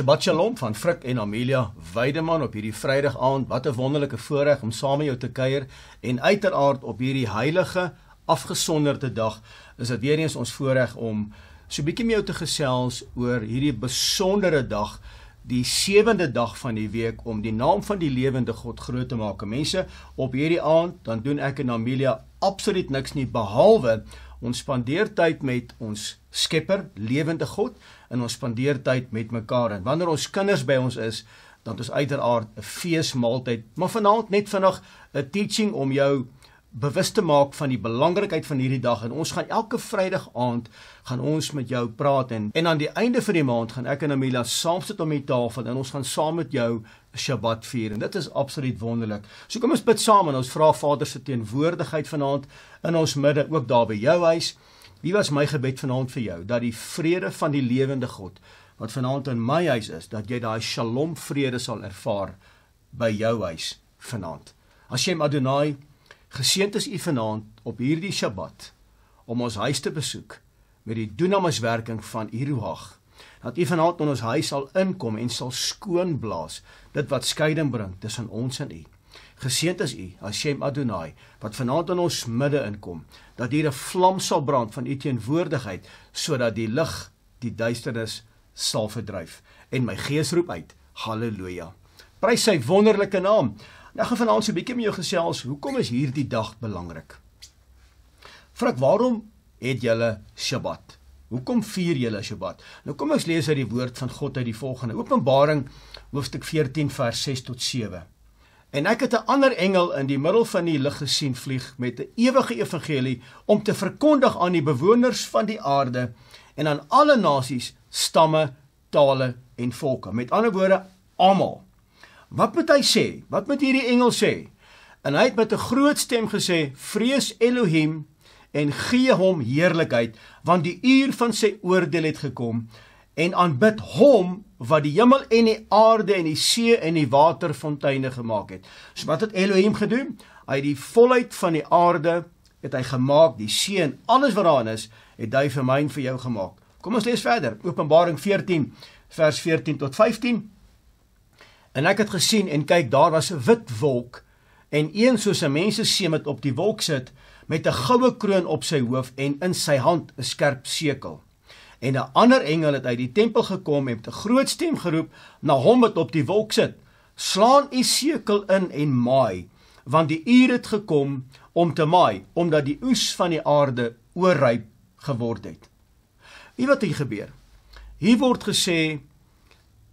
Shabbat Shalom van Frik en Amelia Weydeman op hierdie Vrydag aand. Wat 'n wonderlike voorreg om saam met jou te kuier en uiteraard op hierdie heilige afgesonderde dag is dit weer eens ons voorreg om so 'n bietjie met jou te gesels oor hierdie besondere dag, die sewende dag van die week om die naam van die lewende God groot te maak. Mense, op hierdie aand dan doen ek en Amelia absoluut niks nie behalwe ons spandeer tyd met ons Skepper, lewende God in ons spandeer tyd met mekaar en wanneer ons kinders by ons is dan is uiteraard 'n feesmaaltyd maar vanaand net vinnig 'n teaching om jou bewus te maak van die belangrikheid van hierdie dag en ons gaan elke Vrydag aand gaan ons met jou praat en en aan die einde van die maand gaan ek en Amila saam sit om die tafel en ons gaan saam met jou Shabbat vier en dit is absoluut wonderlik. So kom ons bid saam en ons vra Vader se teenwoordigheid vanaand in ons midde ook daar by jou huis. Wie was my gebed vanaand vir jou dat die vrede van die lewende God wat vanaand in my huis is, dat jy daai Shalom vrede sal ervaar by jou huis vanaand. Hashem Adonai, geseënd is u vanaand op hierdie Sabbat om ons huis te besoek met die dynamis werking van u Ruach. Dat u vanaand in ons huis sal inkom en sal skoon blaas dit wat skeiding bring tussen ons en u. Geseënd is U, Hashem Adonai, wat vanaand in ons midde inkom, dat hier 'n vlam sal brand van U teenwoordigheid, sodat die lig die duisternis sal verdryf en my gees roep uit, haleluja. Prys sy wonderlike naam. Nou gaan vanaand so 'n bietjie met jou gesels, hoekom is hierdie dag belangrik? Frik, waarom het julle Sabbat? Hoekom vier julle Sabbat? Nou kom ons lees uit die woord van God uit die volgende Openbaring hoofstuk 14 vers 6 tot 7. En ek het 'n ander engel in die middel van die lig gesien vlieg met 'n ewige evangelie om te verkondig aan die bewoners van die aarde en aan alle nasies, stamme, tale en volke. Met ander woorde, almal. Wat moet hy sê? Wat moet hierdie engel sê? En hy het met 'n groot stem gesê: "Vrees Elohim en gee hom heerlikheid, want die uur van sy oordeel het gekom." en aanbid hom wat die hemel en die aarde en die see en die waterfonteine gemaak het. So wat het Elohim gedoen? Hy het die volheid van die aarde het hy gemaak, die see en alles wat daarin is, het hy vir my en vir jou gemaak. Kom ons lees verder. Openbaring 14 vers 14 tot 15. En ek het gesien en kyk daar was 'n wit wolk en een soos 'n mens se seem wat op die wolk sit met 'n goue kroon op sy hoof en in sy hand 'n skerp sekel en 'n ander engel het uit die tempel gekom en met 'n groot stem geroep na hom wat op die wolk sit: "Slaan u sekel in en maai, want die uur het gekom om te maai, omdat die oes van die aarde oorryp geword het." Wie wat hier gebeur? Hier word gesê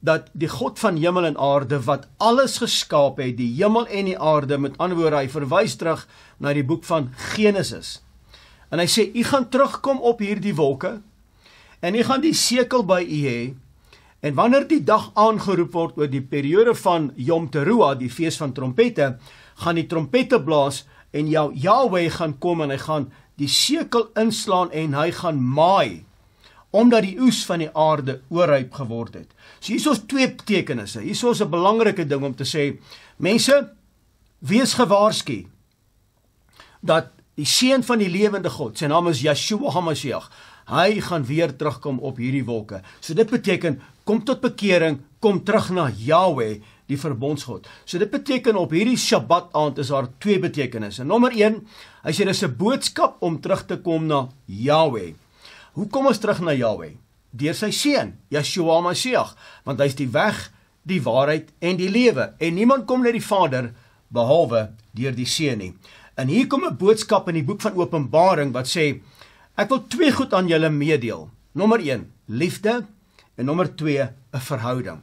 dat die God van hemel en aarde wat alles geskaap het, die hemel en die aarde, met ander woorde, hy verwys terug na die boek van Genesis. En hy sê u gaan terugkom op hierdie wolke En u gaan die sekel by u hê. En wanneer die dag aangeroep word oor die periode van Yom Teruah, die fees van trompette, gaan die trompette blaas en jou Yahweh gaan kom en hy gaan die sekel inslaan en hy gaan maai omdat die oes van die aarde oorryp geword het. So hier is ons twee tekenisse. Hier is ons 'n belangrike ding om te sê. Mense, wees gewaarsku dat die seun van die lewende God, sy naam is Yeshua HaMashiach, hy gaan weer terugkom op hierdie wolke. So dit beteken kom tot bekering, kom terug na Yahweh, die verbondsgod. So dit beteken op hierdie Sabbat aand is daar twee betekenisse. Nommer 1, hy sê dis 'n boodskap om terug te kom na Yahweh. Hoe kom ons terug na Yahweh? Deur sy seun, Yeshua Messiah, want hy's die weg, die waarheid en die lewe en niemand kom na die Vader behalwe deur die seun nie. En hier kom 'n boodskap in die boek van Openbaring wat sê Ek wil twee goed aan julle meedeel. Nommer 1, liefde en nommer 2, 'n verhouding.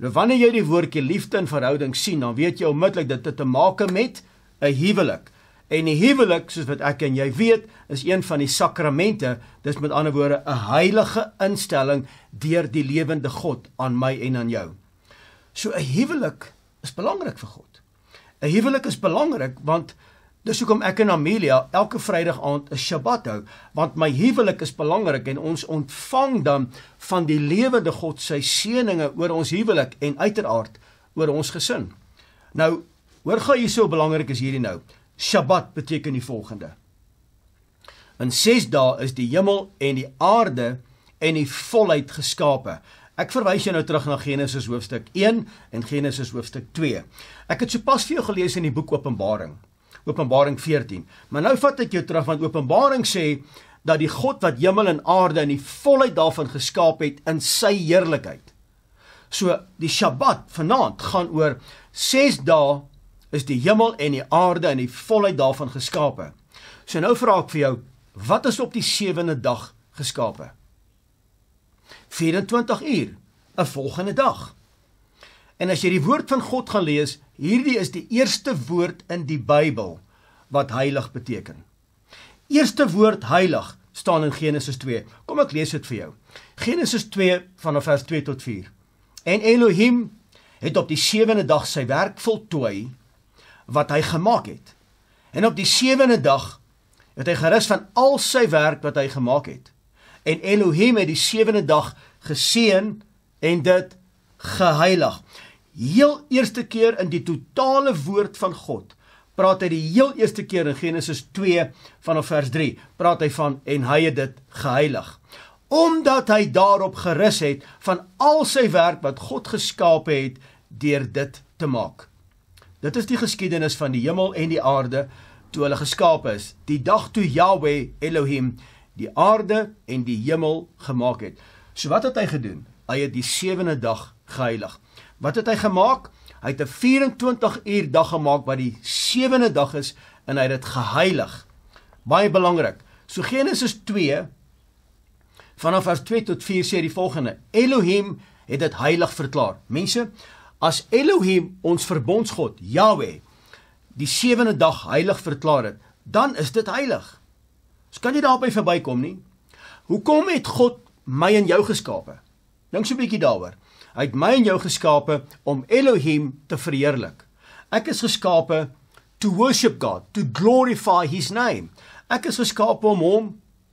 Nou wanneer jy die woordjie liefde en verhouding sien, dan weet jy onmiddellik dit het te maak met 'n huwelik. En 'n huwelik, soos wat ek en jy weet, is een van die sakramente. Dis met ander woorde 'n heilige instelling deur die lewende God aan my en aan jou. So 'n huwelik is belangrik vir God. 'n Huwelik is belangrik want Dis hoekom ek en Amelia elke Vrydag aand 'n Shabbat hou, want my huwelik is belangrik en ons ontvang dan van die lewende God sy seënings oor ons huwelik en uiteraard oor ons gesin. Nou, hoor gou hierso belangrik is hierdie nou. Shabbat beteken die volgende. In 6 dae is die hemel en die aarde en die volheid geskape. Ek verwys jou nou terug na Genesis hoofstuk 1 en Genesis hoofstuk 2. Ek het sopas vir jou gelees in die boek Openbaring. Openbaring 14. Maar nou vat ek jou terug want Openbaring sê dat die God wat hemel en aarde en die volheid daarvan geskaap het in sy heerlikheid. So die Sabbat vanaand gaan oor 6 dae is die hemel en die aarde en die volheid daarvan geskape. So nou vra ek vir jou, wat is op die 7de dag geskape? 24 uur, 'n volgende dag. En as jy die woord van God gaan lees, Hierdie is die eerste woord in die Bybel wat heilig beteken. Eerste woord heilig staan in Genesis 2. Kom ek lees dit vir jou. Genesis 2 vanaf vers 2 tot 4. En Elohim het op die sewende dag sy werk voltooi wat hy gemaak het. En op die sewende dag het hy gerus van al sy werk wat hy gemaak het. En Elohim het die sewende dag geseën en dit geheilig heel eerste keer in die totale woord van God praat hy die heel eerste keer in Genesis 2 vanaf vers 3 praat hy van en hy het dit geheilig omdat hy daarop gerus het van al sy werk wat God geskaap het deur dit te maak dit is die geskiedenis van die hemel en die aarde toe hulle geskaap is die dag toe Yahweh Elohim die aarde en die hemel gemaak het so wat het hy gedoen hy het die sewende dag geheilig Wat het hy gemaak? Hy het 'n 24 uur dag gemaak wat die sewende dag is en hy het dit geheilig. Baie belangrik. So Genesis 2 vanaf vers 2 tot 4 sê die volgende: Elohim het dit heilig verklaar. Mense, as Elohim ons verbondsgod Yahweh die sewende dag heilig verklaar het, dan is dit heilig. Ons kan nie daarop verbykom nie. Hoekom het God my en jou geskape? Dink so 'n bietjie daaroor. Hy het my en jou geskape om Elohim te verheerlik. Ek is geskape to worship God, to glorify his name. Ek is geskape om hom,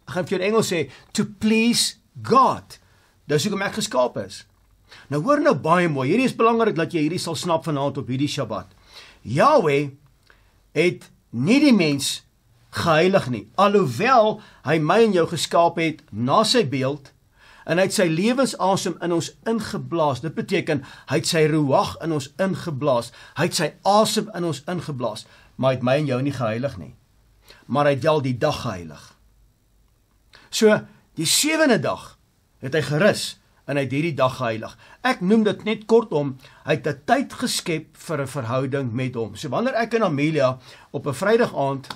ek gaan vir jou in Engels sê, to please God. Dis hoekom ek geskaap is. Nou hoor nou baie mooi. Hierdie is belangrik dat jy hierdie sal snap vanaand op hierdie Sabbat. Yahweh het nie die mens geheilig nie, alhoewel hy my en jou geskaap het na sy beeld en hy het sy lewensasem in ons ingeblaas. Dit beteken hy het sy ruach in ons ingeblaas. Hy het sy asem in ons ingeblaas, maar hy het my en jou nie geheilig nie. Maar hy het wel die dag geheilig. So, die sewende dag het hy gerus en hy het hierdie dag geheilig. Ek noem dit net kortom, hy het 'n tyd geskep vir 'n verhouding met hom. So wanneer ek en Amelia op 'n Vrydag aand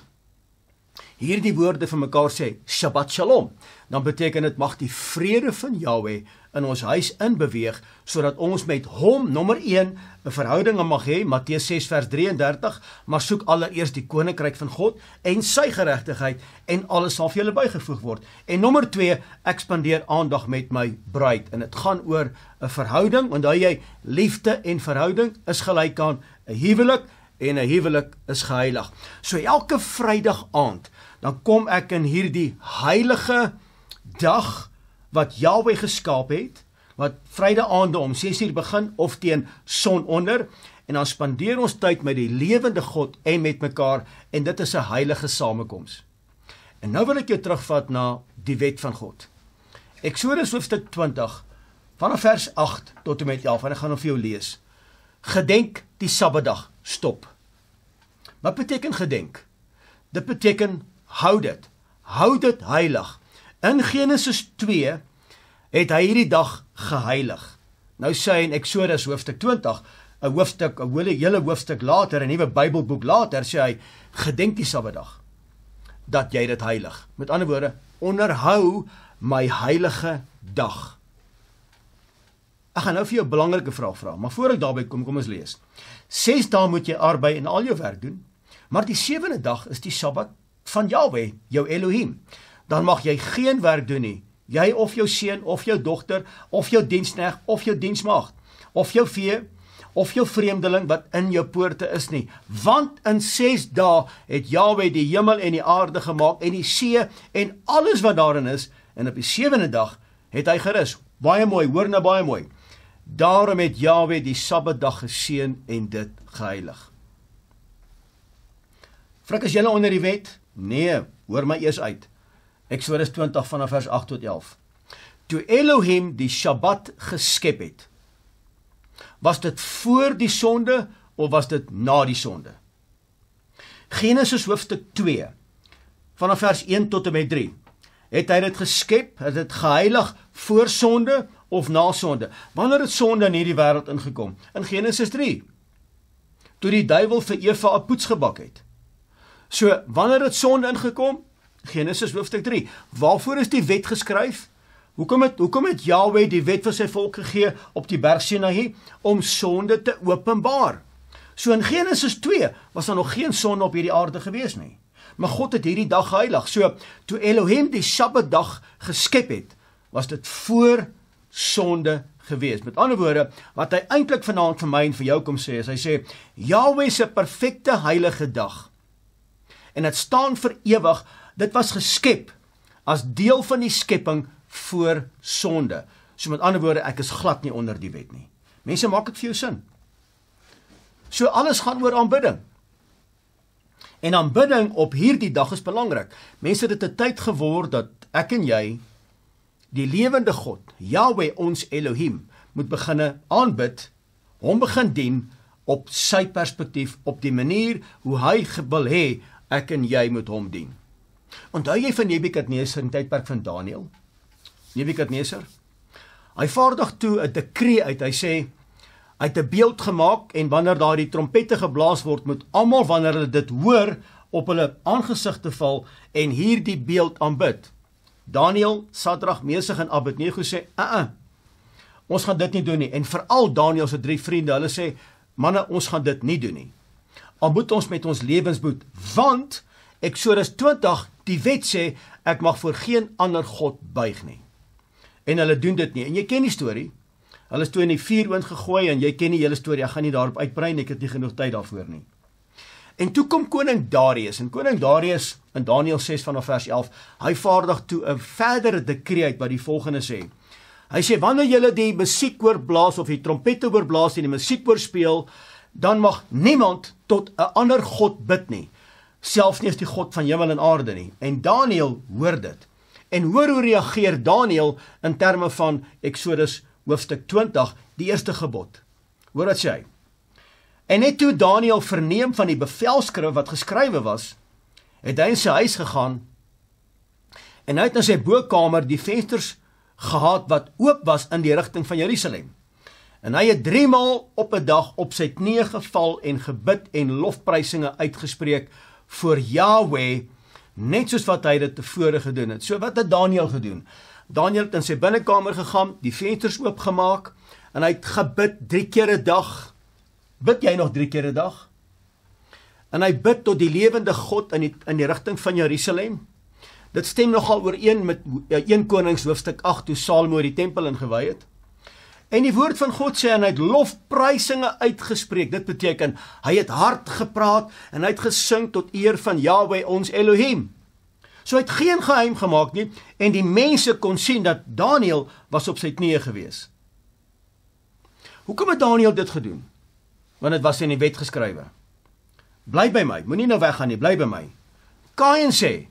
hierdie woorde van mekaar sê Shabbat Shalom, dan beteken dit mag die vrede van Jahwe in ons huis inbeweeg sodat ons met hom nommer 1 'n verhouding mag hê Matteus 6 vers 33 maar soek allereerst die koninkryk van God en sy geregtigheid en alles sal vir julle bygevoeg word en nommer 2 ek spandeer aandag met my bruid en dit gaan oor 'n verhouding want daai jy liefde en verhouding is gelyk aan 'n huwelik en 'n huwelik is geheilig. So elke Vrydag aand, dan kom ek in hierdie heilige dag wat Jahwe geskaap het, wat Vrydag aande om 6:00 begin of teen sononder en dan spandeer ons tyd met die lewende God en met mekaar en dit is 'n heilige samekoms. En nou wil ek jou terugvat na die wet van God. Eksodus hoofstuk 20 vanaf vers 8 tot en met 11 en ek gaan hom vir jou lees. Gedenk die Sabbatdag stop. Wat beteken gedenk? Dit beteken hou dit. Hou dit heilig. In Genesis 2 het hy hierdie dag geheilig. Nou sê hy in Exodus hoofstuk 20, 'n hoofstuk, 'n hele hoofstuk later, 'n nuwe Bybelboek later, sê hy gedenk die Sabbatdag dat jy dit heilig. Met ander woorde, onderhou my heilige dag. Ek gaan nou vir jou 'n belangrike vraag vra, maar voor ek daarby kom, kom ons lees. 6 dae moet jy arbei en al jou werk doen, maar die 7de dag is die Sabbat van Jahwe, jou Elohim. Dan mag jy geen werk doen nie, jy of jou seun of jou dogter of jou diensknegt of jou diensmaagd of jou vee of jou vreemdeling wat in jou poorte is nie, want in 6 dae het Jahwe die hemel en die aarde gemaak en die see en alles wat daarin is, en op die 7de dag het hy gerus. Baie mooi, hoor nou baie mooi. Daarom het Jawe die Sabbatdag geseën en dit geheilig. Frik as julle onder die wet? Nee, hoor my eers uit. Eksodus 20 vanaf vers 8 tot 11. Toe Elohim die Sabbat geskep het, was dit voor die sonde of was dit na die sonde? Genesis hoofstuk 2 vanaf vers 1 tot en met 3. Het hy dit geskep? Het dit geheilig voor sonde of na sonde. Wanneer het sonde in hierdie wêreld ingekom? In Genesis 3. Toe die duiwel vir Eva 'n poets gebak het. So, wanneer het sonde ingekom? Genesis hoofstuk 3. Waarvoor is die wet geskryf? Hoekom het hoekom het Jahwe die wet vir sy volk gegee op die berg Sinai om sonde te openbaar? So in Genesis 2 was daar nog geen sonde op hierdie aarde gewees nie. Maar God het hierdie dag geheilig. So toe Elohim die Sabbatdag geskep het, was dit voor sonde gewees. Met ander woorde, wat hy eintlik vanaand vir my en vir jou kom sê, is hy sê Jahwe se perfekte heilige dag en dit staan vir ewig. Dit was geskep as deel van die skepping voor sonde. So met ander woorde, ek is glad nie onder die wet nie. Mense maak dit vir jou sin. So alles gaan oor aanbidding. En aanbidding op hierdie dag is belangrik. Mense dit 'n tyd geword dat ek en jy die lewende God, Yahweh ons Elohim, moet beginne aanbid, hom begin dien op sy perspektief, op die manier hoe hy wil hê ek en jy moet hom dien. Onthou jy van Nebukadneser in tydperk van Daniël? Nebukadneser. Hy vaardig toe 'n dekree uit. Hy sê hy het 'n beeld gemaak en wanneer daardie trompette geblaas word, moet almal wanneer hulle dit hoor op hulle aangesigte val en hierdie beeld aanbid. Daniel, Sadrag, Mesig en Abednego sê: "A. Uh -uh, ah, ons gaan dit nie doen nie." En veral Daniel se drie vriende, hulle sê: "Manne, ons gaan dit nie doen nie. Al moet ons met ons lewens boet, want Eksodus 20 die wet sê ek mag voor geen ander god buig nie." En hulle doen dit nie. En jy ken die storie. Hulle is toe in die vuur oond gegooi en jy ken die hele storie. Ek gaan nie daarop uitbrei nie. Ek het nie genoeg tyd daarvoor nie. En toe kom koning Darius en koning Darius in Daniël 6 vanaf vers 11, hy vaardig toe 'n verdere dekreet wat die volgende sê. Hy sê wanneer julle die musiek oorblaas of die trompette oorblaas en die musiek oorspeel, dan mag niemand tot 'n ander god bid nie, selfs nie as die god van hemel en aarde nie. En Daniël hoor dit. En hoor hoe reageer Daniël in terme van Eksodus hoofstuk 20, die eerste gebod. Hoor wat sê hy? En net toe Daniël verneem van die bevelskrif wat geskrywe was, het hy in sy huis gegaan. En hy het na sy bokamer die vensters gehad wat oop was in die rigting van Jerusalem. En hy het 3 maal op 'n dag op sy knieë geval en gebid en lofprysinge uitgespreek voor Jahweh, net soos wat hy dit tevore gedoen het. So wat het Daniël gedoen? Daniël het in sy binnekamer gegaan, die vensters oopgemaak en hy het gebid 3 keer 'n dag Bid jy nog 3 keer 'n dag? En hy bid tot die lewende God in die, in die rigting van Jerusalem. Dit stem nogal ooreen met 1 eh, Konings hoofstuk 8 toe Salomo die tempel ingewy het. En die woord van God sê en hy het lofprysinge uitgespreek. Dit beteken hy het hard gepraat en hy het gesing tot eer van Jahweh ons Elohim. So hy het geen geheim gemaak nie en die mense kon sien dat Daniël was op sy knieë gewees. Hoekom het Daniël dit gedoen? want dit was in die wet geskrywe. Bly by my, moenie nou weggaan nie, bly by my. Kain sê,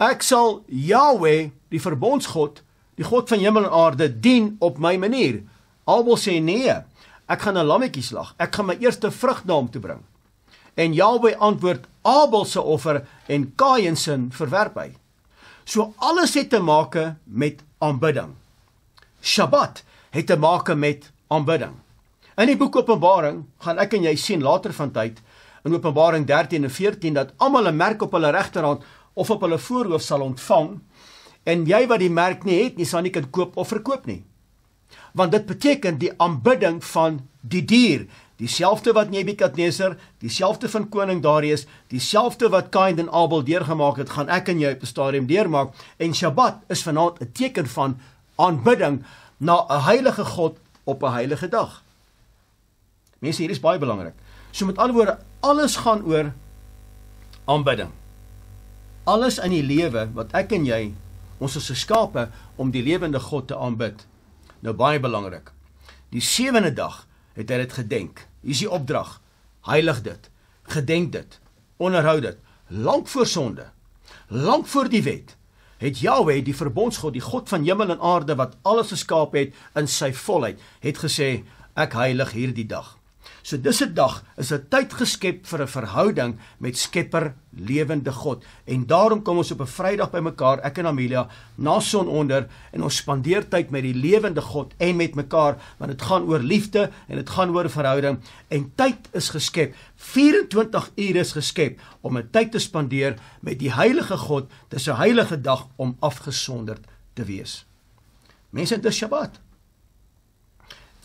ek sal Jahwe, die verbondsgod, die God van hemel en aarde dien op my manier. Abel sê nee, ek gaan 'n lammetjie slag. Ek gaan my eerste vrug na hom toe bring. En Jahwe antwoord Abel se offer en Kain se verwerp hy. So alles het te maak met aanbidding. Shabbat het te maak met aanbidding. In die boek Openbaring gaan ek en jy sien later van tyd in Openbaring 13 en 14 dat almal 'n merk op hulle regterhand of op hulle voorhoof sal ontvang en jy wat die merk nie het nie sal nie kan koop of verkoop nie. Want dit beteken die aanbidding van die dier, dieselfde wat Nebukadneser, dieselfde van koning Darius, dieselfde wat Kain en Abel deurgemaak het, gaan ek en jy op die stadium deurmaak en Sabbat is vanaand 'n teken van aanbidding na 'n heilige God op 'n heilige dag. Mense, hier is baie belangrik. So met ander woorde, alles gaan oor aanbidding. Alles in die lewe wat ek en jy ons is geskape om die lewende God te aanbid. Nou baie belangrik. Die sewende dag het hy dit gedenk. Hier is die opdrag. Heilig dit. Gedenk dit. Onderhou dit lank voor sonde. Lank voor die wet het Jahwe die verbondsgod, die God van hemel en aarde wat alles geskaap het in sy volheid, het gesê ek heilig hierdie dag. So dis 'n dag, is 'n tyd geskep vir 'n verhouding met Skepper lewende God. En daarom kom ons op 'n Vrydag bymekaar, ek en Amelia, na sononder en ons spandeer tyd met die lewende God en met mekaar, want dit gaan oor liefde en dit gaan oor verhouding en tyd is geskep. 24 ure is geskep om 'n tyd te spandeer met die heilige God. Dis 'n heilige dag om afgesonderd te wees. Mense, dit is Shabbat.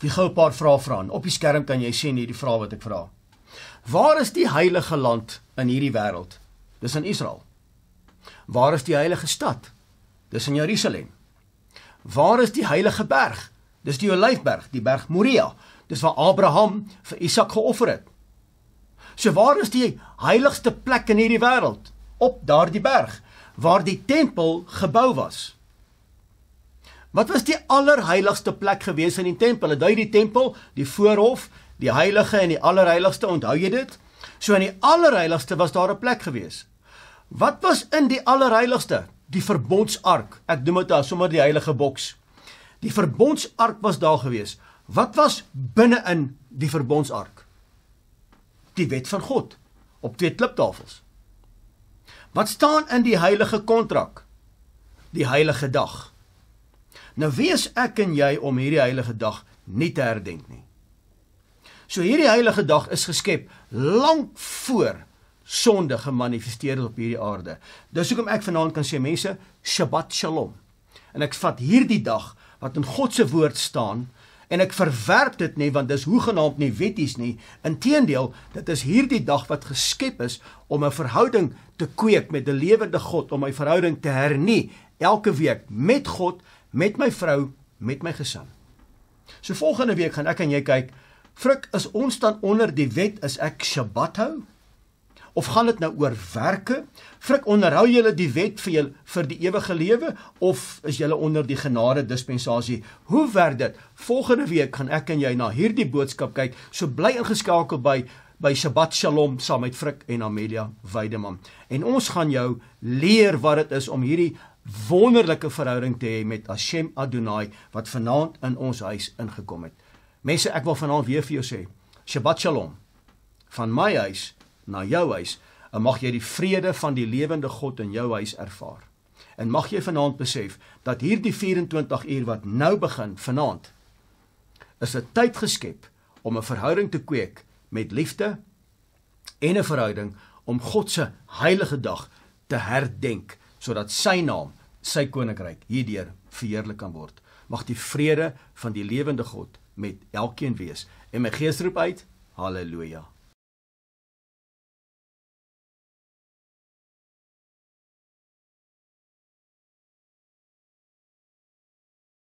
Jy gou 'n paar vrae vra aan. Op die skerm kan jy sien hierdie vrae wat ek vra. Waar is die heilige land in hierdie wêreld? Dis in Israel. Waar is die heilige stad? Dis in Jerusalem. Waar is die heilige berg? Dis die Olyfberg, die berg Moria. Dis waar Abraham vir Isak geoffer het. So waar is die heiligste plek in hierdie wêreld? Op daardie berg waar die tempel gebou was. Wat was die allerheiligste plek gewees in die tempel? Het jy die tempel, die voorhof, die heilige en die allerheiligste, onthou jy dit? So in die allerheiligste was daar 'n plek gewees. Wat was in die allerheiligste? Die verbondsark. Ek noem dit as sommer die heilige boks. Die verbondsark was daar gewees. Wat was binne-in die verbondsark? Die wet van God op twee kliptafels. Wat staan in die heilige kontrak? Die heilige dag. Nou wees ek en jy om hierdie heilige dag nie te herdenk nie. So hierdie heilige dag is geskep lank voor sonde gemanifesteer op hierdie aarde. Dis hoekom ek vanaand kan sê mense Shabbat Shalom. En ek vat hierdie dag wat in God se woord staan en ek verwerp dit nie want dis hoegenaamd nie wetties nie. Inteendeel, dit is hierdie dag wat geskep is om 'n verhouding te kweek met 'n lewende God om my verhouding te hernie elke week met God met my vrou, met my gesin. So volgende week gaan ek en jy kyk, frik, is ons dan onder die wet as ek Sabbat hou? Of gaan dit nou oor werke? Frik, onderhou julle die wet vir julle vir die ewige lewe of is julle onder die genade dispensasie? Hoe werk dit? Volgende week gaan ek en jy na hierdie boodskap kyk. So bly ingeskakel by by Sabbat Shalom saam met Frik en Amelia Weydeman. En ons gaan jou leer wat dit is om hierdie wonderlike verhouding te hê met Hashem Adonai wat vanaand in ons huis ingekom het. Messe, ek wil vanaand weer vir jou sê, Shabbat Shalom. Van my huis na jou huis, en mag jy die vrede van die lewende God in jou huis ervaar. En mag jy vanaand besef dat hierdie 24 uur wat nou begin vanaand is 'n tyd geskep om 'n verhouding te kweek met liefde en 'n verhouding om God se heilige dag te herdenk sodat sy naam sy koninkryk hierdeur verheerlik kan word. Mag die vrede van die lewende God met elkeen wees. En my gees roep uit: Halleluja.